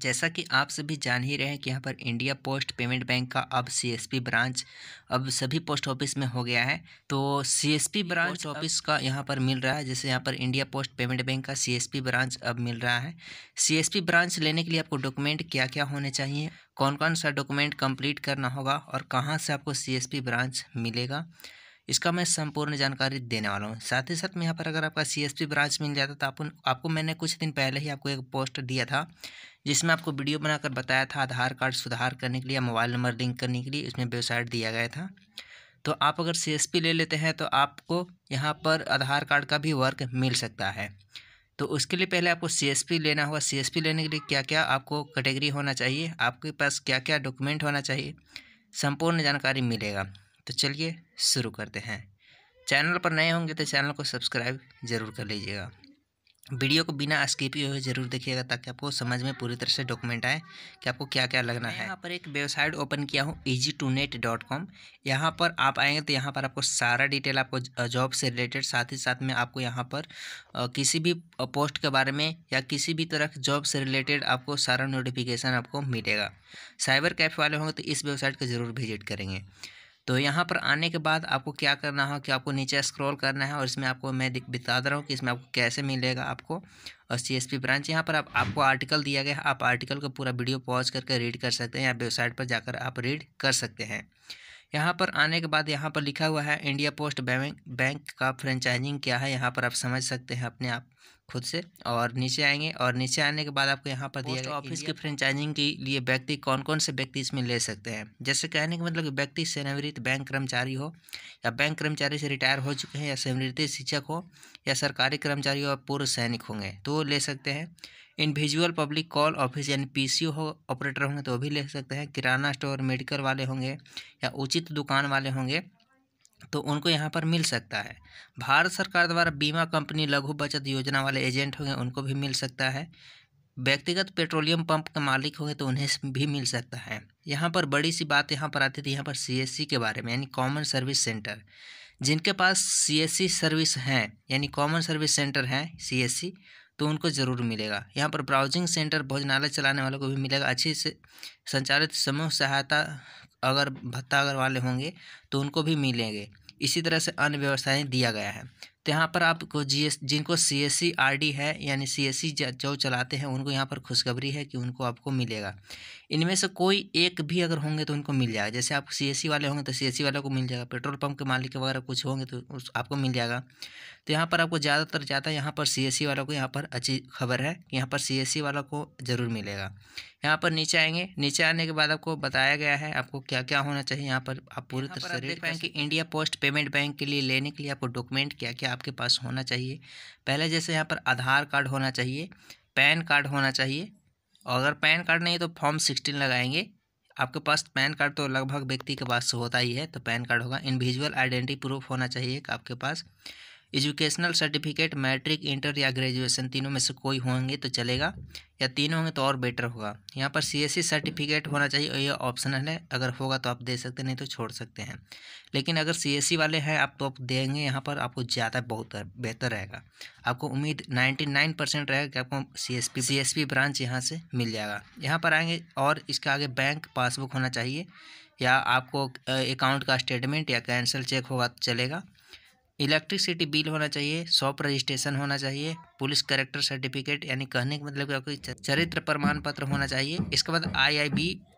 जैसा कि आप सभी जान ही रहे हैं कि यहाँ पर इंडिया पोस्ट पेमेंट बैंक का अब सीएसपी ब्रांच अब सभी पोस्ट ऑफिस में हो गया है तो सीएसपी ब्रांच ऑफिस का यहाँ पर मिल रहा है जैसे यहाँ पर इंडिया पोस्ट पेमेंट बैंक का सीएसपी ब्रांच अब मिल रहा है सीएसपी ब्रांच लेने के लिए आपको डॉक्यूमेंट क्या क्या होने चाहिए कौन कौन सा डॉक्यूमेंट कम्प्लीट करना होगा और कहाँ से आपको सी ब्रांच मिलेगा इसका मैं संपूर्ण जानकारी देने वाला हूँ साथ ही साथ में यहाँ पर अगर आपका सी ब्रांच मिल जाता तो आपको मैंने कुछ दिन पहले ही आपको एक पोस्ट दिया था जिसमें आपको वीडियो बनाकर बताया था आधार कार्ड सुधार करने के लिए मोबाइल नंबर लिंक करने के लिए इसमें वेबसाइट दिया गया था तो आप अगर सी ले लेते हैं तो आपको यहाँ पर आधार कार्ड का भी वर्क मिल सकता है तो उसके लिए पहले आपको सी लेना होगा सी लेने के लिए क्या क्या आपको कैटेगरी होना चाहिए आपके पास क्या क्या डॉक्यूमेंट होना चाहिए संपूर्ण जानकारी मिलेगा तो चलिए शुरू करते हैं चैनल पर नए होंगे तो चैनल को सब्सक्राइब ज़रूर कर लीजिएगा वीडियो को बिना स्किप हुए जरूर देखिएगा ताकि आपको समझ में पूरी तरह से डॉक्यूमेंट आए कि आपको क्या क्या लगना है यहाँ पर एक वेबसाइट ओपन किया हूँ easy to net dot com यहाँ पर आप आएंगे तो यहाँ पर आपको सारा डिटेल आपको जॉब से रिलेटेड साथ ही साथ में आपको यहाँ पर किसी भी पोस्ट के बारे में या किसी भी तरह जॉब से रिलेटेड आपको सारा नोटिफिकेशन आपको मिलेगा साइबर कैफ़े वाले होंगे तो इस वेबसाइट को ज़रूर विजिट करेंगे तो यहाँ पर आने के बाद आपको क्या करना हो कि आपको नीचे स्क्रॉल करना है और इसमें आपको मैं बता दे रहा हूँ कि इसमें आपको कैसे मिलेगा आपको और सी एस पी ब्रांच यहाँ पर आप, आपको आर्टिकल दिया गया है आप आर्टिकल को पूरा वीडियो पॉज करके रीड कर सकते हैं या वेबसाइट पर जाकर आप रीड कर सकते हैं यहाँ पर आने के बाद यहाँ पर लिखा हुआ है इंडिया पोस्ट बैंक बैंक का फ्रेंचाइजिंग क्या है यहाँ पर आप समझ सकते हैं अपने आप खुद से और नीचे आएंगे और नीचे आने के बाद आपको यहाँ पर दिया गया ऑफिस की फ्रेंचाइजिंग के लिए व्यक्ति कौन कौन से व्यक्ति इसमें ले सकते हैं जैसे कहने का मतलब व्यक्ति सेवानिवृत्त बैंक कर्मचारी हो या बैंक कर्मचारी से रिटायर हो चुके हैं या सेवानिवृत्त शिक्षक हो या सरकारी कर्मचारी और पूर्व सैनिक होंगे तो ले सकते हैं इंडिविजुअल पब्लिक कॉल ऑफिस यानी पीसीओ हो ऑपरेटर होंगे तो वो भी ले सकते हैं किराना स्टोर मेडिकल वाले होंगे या उचित दुकान वाले होंगे तो उनको यहाँ पर मिल सकता है भारत सरकार द्वारा बीमा कंपनी लघु बचत योजना वाले एजेंट होंगे उनको भी मिल सकता है व्यक्तिगत पेट्रोलियम पंप के मालिक होंगे तो उन्हें भी मिल सकता है यहाँ पर बड़ी सी बात यहाँ पर आती थी यहाँ पर सी के बारे में यानी कॉमन सर्विस सेंटर जिनके पास सी सर्विस हैं यानी कॉमन सर्विस सेंटर हैं सी तो उनको ज़रूर मिलेगा यहाँ पर ब्राउजिंग सेंटर भोजनालय चलाने वालों को भी मिलेगा अच्छी से संचालित समूह सहायता अगर भत्ता अगर वाले होंगे तो उनको भी मिलेंगे इसी तरह से अन्य व्यवस्थाएँ दिया गया है तो यहाँ पर आपको जी एस जिनको C S C R D है यानी सी एस सी जो चलाते हैं उनको यहाँ पर खुशखबरी है कि उनको आपको मिलेगा इनमें से कोई एक भी अगर होंगे तो उनको मिल जाएगा जैसे आप सी एस सी वाले होंगे तो सी एस सी वाले को मिल जाएगा पेट्रोल पंप के मालिक वगैरह कुछ होंगे तो उस आपको मिल जाएगा तो यहाँ पर आपको ज़्यादातर ज़्यादा यहाँ पर सी एस सी वालों को यहाँ पर अच्छी खबर है कि यहाँ पर सी एस सी वालों को ज़रूर मिलेगा यहाँ पर नीचे आएंगे नीचे आने के बाद आपको बताया गया है आपको क्या क्या होना चाहिए यहाँ पर आप पूरी तरह से देख पाएंगे इंडिया पोस्ट पेमेंट बैंक के लिए लेने के लिए आपको डॉक्यूमेंट क्या क्या आपके पास होना चाहिए पहले जैसे यहाँ पर आधार कार्ड होना चाहिए पैन कार्ड होना चाहिए और अगर पैन कार्ड नहीं तो फॉर्म सिक्सटीन लगाएंगे आपके पास पैन कार्ड तो लगभग व्यक्ति के पास होता ही है तो पैन कार्ड होगा इंडिविजुअल आइडेंटिटी प्रूफ होना चाहिए आपके पास एजुकेशनल सर्टिफिकेट मैट्रिक इंटर या ग्रेजुएशन तीनों में से कोई होंगे तो चलेगा या तीनों होंगे तो और बेटर होगा यहाँ पर सीएससी e सर्टिफिकेट होना चाहिए और यह ऑप्शनल है अगर होगा तो आप दे सकते नहीं तो छोड़ सकते हैं लेकिन अगर सीएससी e वाले हैं आप तो आप देंगे यहाँ पर आपको ज़्यादा बहुत बेहतर रहेगा आपको उम्मीद नाइन्टी नाइन परसेंट रहेगा कि आपको C S P C S P branch यहाँ से मिल जाएगा यहाँ पर आएंगे और इसका आगे बैंक पासबुक होना चाहिए या आपको अकाउंट का स्टेटमेंट या कैंसिल चेक होगा तो चलेगा इलेक्ट्रिसिटी बिल होना चाहिए शॉप रजिस्ट्रेशन होना चाहिए पुलिस करेक्टर सर्टिफिकेट यानी कहने का मतलब आपको चरित्र प्रमाण पत्र होना चाहिए इसके बाद I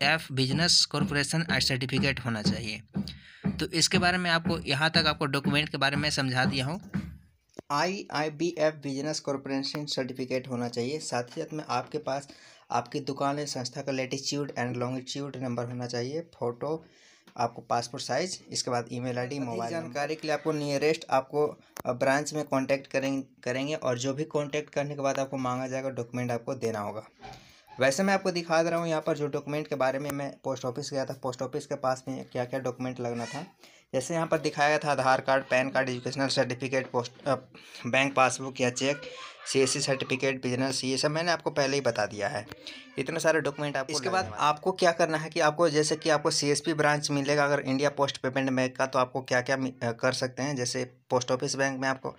F business corporation certificate होना चाहिए तो इसके बारे में आपको यहाँ तक आपको डॉक्यूमेंट के बारे में समझा दिया हूँ I I B F business corporation certificate होना चाहिए साथ ही साथ में आपके पास आपकी दुकान या संस्था का लेटीच्यूड एंड लॉन्गिट्यूड नंबर होना चाहिए फोटो आपको पासपोर्ट साइज इसके बाद ईमेल आईडी मोबाइल जानकारी के लिए आपको नियरेस्ट आपको ब्रांच में कांटेक्ट करें करेंगे और जो भी कांटेक्ट करने के बाद आपको मांगा जाएगा डॉक्यूमेंट आपको देना होगा वैसे मैं आपको दिखा दे रहा हूँ यहाँ पर जो डॉक्यूमेंट के बारे में मैं पोस्ट ऑफिस गया था पोस्ट ऑफिस के पास में क्या क्या डॉक्यूमेंट लगना था जैसे यहाँ पर दिखाया गया था Aadhaar card PAN card educational certificate post bank passbook या चेक सी सर्टिफिकेट बिजनेस ये सब मैंने आपको पहले ही बता दिया है इतने सारे डॉक्यूमेंट आप इसके बाद आपको क्या करना है कि आपको जैसे कि आपको सी ब्रांच मिलेगा अगर इंडिया पोस्ट पेमेंट बैंक का तो आपको क्या क्या कर सकते हैं जैसे पोस्ट ऑफिस बैंक में आपको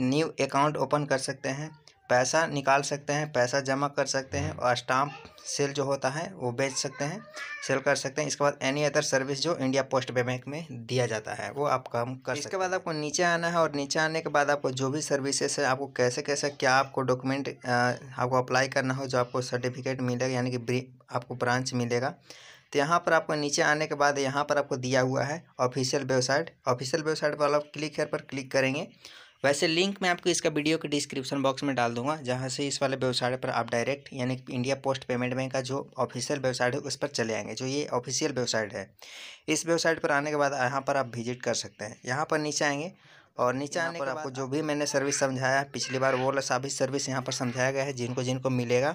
न्यू अकाउंट ओपन कर सकते हैं पैसा निकाल सकते हैं पैसा जमा कर सकते हैं और स्टाम्प सेल जो होता है वो बेच सकते हैं सेल कर सकते हैं इसके बाद एनी अदर सर्विस जो इंडिया पोस्ट बैंक में दिया जाता है वो आप काम कर इसके सकते इसके बाद आपको नीचे आना है और नीचे आने के बाद आपको जो भी सर्विसेज है आपको कैसे कैसे क्या आपको डॉक्यूमेंट आपको अप्लाई करना हो जो आपको सर्टिफिकेट मिलेगा यानी कि आपको ब्रांच मिलेगा तो यहाँ पर आपको नीचे आने के बाद यहाँ पर आपको दिया हुआ है ऑफिशियल वेबसाइट ऑफिशियल वेबसाइट पर आप क्लिक हेयर पर क्लिक करेंगे वैसे लिंक मैं आपको इसका वीडियो के डिस्क्रिप्शन बॉक्स में डाल दूंगा जहाँ से इस वाले वेबसाइट पर आप डायरेक्ट यानी इंडिया पोस्ट पेमेंट बैंक का जो ऑफिशियल वेबसाइट है उस पर चले आएंगे जो ये ऑफिशियल वेबसाइट है इस वेबसाइट पर आने के बाद यहाँ पर आप विजिट कर सकते हैं यहाँ पर नीचे आएंगे और नीचे आने पर आपको जो भी मैंने सर्विस समझाया है पिछली बार वो सभी सर्विस यहाँ पर समझाया गया है जिनको जिनको मिलेगा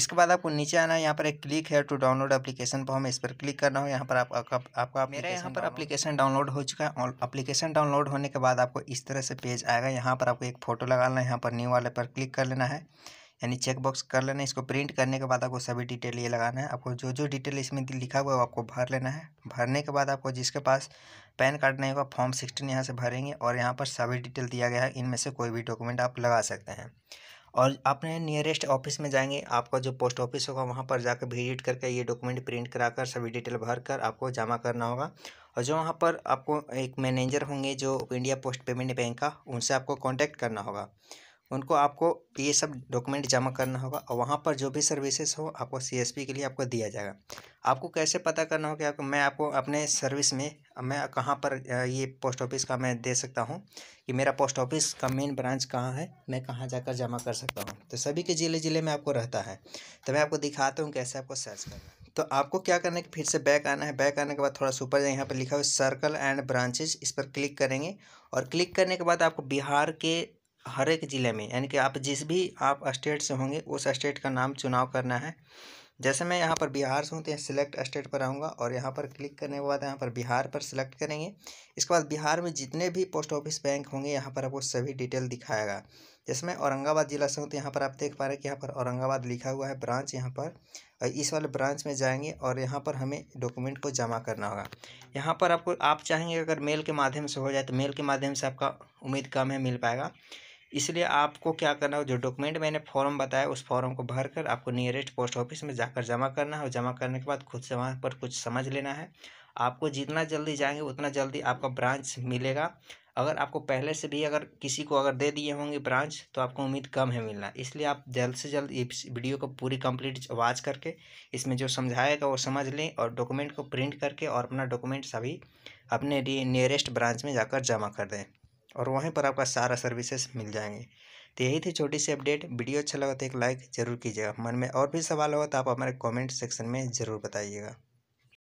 इसके बाद आपको नीचे आना है यहाँ पर एक क्लिक है टू डाउनलोड एप्लीकेशन हमें इस पर क्लिक करना हो यहाँ पर आप, आपका आपका मेरा यहाँ पर एप्लीकेशन डाउनलोड हो चुका है और अप्लीकेशन डाउनलोड होने के बाद आपको इस तरह से पेज आएगा यहाँ पर आपको एक फ़ोटो लगाना है यहाँ पर न्यू वाले पर क्लिक कर लेना है यानी चेक बॉक्स कर लेना है इसको प्रिंट करने के बाद आपको सभी डिटेल ये लगाना है आपको जो जो डिटेल इसमें लिखा हुआ है आपको भर लेना है भरने के बाद आपको जिसके पास पैन कार्ड नहीं होगा फॉर्म सिक्सटीन यहाँ से भरेंगे और यहाँ पर सभी डिटेल दिया गया है इनमें से कोई भी डॉक्यूमेंट आप लगा सकते हैं और अपने नियरेस्ट ऑफिस में जाएंगे आपका जो पोस्ट ऑफिस होगा वहाँ पर जाकर विजिट करके ये डॉक्यूमेंट प्रिंट कराकर सभी डिटेल भर कर आपको जमा करना होगा और जो वहाँ पर आपको एक मैनेजर होंगे जो इंडिया पोस्ट पेमेंट बैंक का उनसे आपको कॉन्टैक्ट करना होगा उनको आपको ये सब डॉक्यूमेंट जमा करना होगा और वहाँ पर जो भी सर्विसेज हो आपको सीएसपी के लिए आपको दिया जाएगा आपको कैसे पता करना होगा कि मैं आपको अपने सर्विस में मैं कहाँ पर ये पोस्ट ऑफिस का मैं दे सकता हूँ कि मेरा पोस्ट ऑफिस का मेन ब्रांच कहाँ है मैं कहाँ जाकर जमा कर सकता हूँ तो सभी के ज़िले ज़िले में आपको रहता है तो मैं आपको दिखाता हूँ कैसे आपको सर्च करना है तो आपको क्या करना है कि फिर से बैक आना है बैक आने के बाद थोड़ा सुपर यहाँ पर लिखा हुआ सर्कल एंड ब्रांचेज इस पर क्लिक करेंगे और क्लिक करने के बाद आपको बिहार के हर एक ज़िले में यानी कि आप जिस भी आप स्टेट से होंगे उस स्टेट का नाम चुनाव करना है जैसे मैं यहाँ पर बिहार से हूँ तो यहाँ सिलेक्ट स्टेट पर आऊँगा और यहाँ पर क्लिक करने के बाद यहाँ पर बिहार पर सिलेक्ट करेंगे इसके बाद बिहार में जितने भी पोस्ट ऑफिस बैंक होंगे यहाँ पर आपको सभी डिटेल दिखाएगा जैसे मैं औरंगाबाद ज़िला से हूँ तो यहाँ पर आप देख पा रहे हैं कि यहाँ पर औरंगाबाद लिखा हुआ है ब्रांच यहाँ पर और इस वाले ब्रांच में जाएंगे और यहाँ पर हमें डॉक्यूमेंट को जमा करना होगा यहाँ पर आपको आप चाहेंगे अगर मेल के माध्यम से हो जाए तो मेल के माध्यम से आपका उम्मीद कम है मिल पाएगा इसलिए आपको क्या करना हो जो डॉक्यूमेंट मैंने फॉर्म बताया उस फॉर्म को भर कर आपको नियरेस्ट पोस्ट ऑफिस में जाकर जमा करना है और जमा करने के बाद खुद से वहाँ पर कुछ समझ लेना है आपको जितना जल्दी जाएंगे उतना जल्दी आपका ब्रांच मिलेगा अगर आपको पहले से भी अगर किसी को अगर दे दिए होंगे ब्रांच तो आपको उम्मीद कम है मिलना इसलिए आप जल्द से जल्द इस वीडियो को पूरी कंप्लीट वाच करके इसमें जो समझाएगा वो समझ लें और डॉक्यूमेंट को प्रिंट करके और अपना डॉक्यूमेंट सभी अपने नियरेस्ट ब्रांच में जाकर जमा कर दें और वहीं पर आपका सारा सर्विसेज मिल जाएंगे तो यही थी छोटी सी अपडेट वीडियो अच्छा लगा तो एक लाइक ज़रूर कीजिएगा मन में और भी सवाल होगा तो आप हमारे कमेंट सेक्शन में ज़रूर बताइएगा